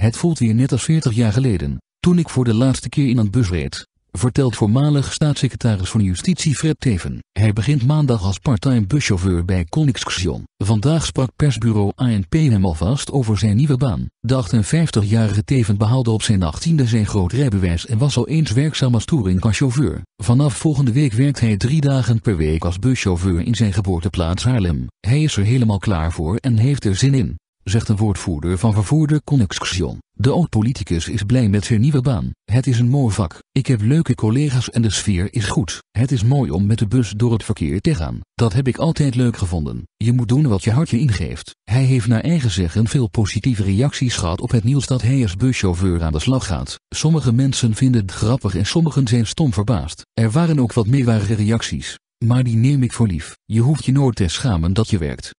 Het voelt weer net als 40 jaar geleden, toen ik voor de laatste keer in een bus reed, vertelt voormalig staatssecretaris van Justitie Fred Teven. Hij begint maandag als parttime buschauffeur bij Koningsksion. Vandaag sprak persbureau ANP hem alvast over zijn nieuwe baan. De 58-jarige Teven behaalde op zijn 18e zijn groot rijbewijs en was al eens werkzaam als touringcarchauffeur. Vanaf volgende week werkt hij drie dagen per week als buschauffeur in zijn geboorteplaats Haarlem. Hij is er helemaal klaar voor en heeft er zin in zegt een woordvoerder van vervoerder Connexxion. De oud-politicus is blij met zijn nieuwe baan. Het is een mooi vak. Ik heb leuke collega's en de sfeer is goed. Het is mooi om met de bus door het verkeer te gaan. Dat heb ik altijd leuk gevonden. Je moet doen wat je hartje ingeeft. Hij heeft naar eigen zeggen veel positieve reacties gehad op het nieuws dat hij als buschauffeur aan de slag gaat. Sommige mensen vinden het grappig en sommigen zijn stom verbaasd. Er waren ook wat meewarige reacties. Maar die neem ik voor lief. Je hoeft je nooit te schamen dat je werkt.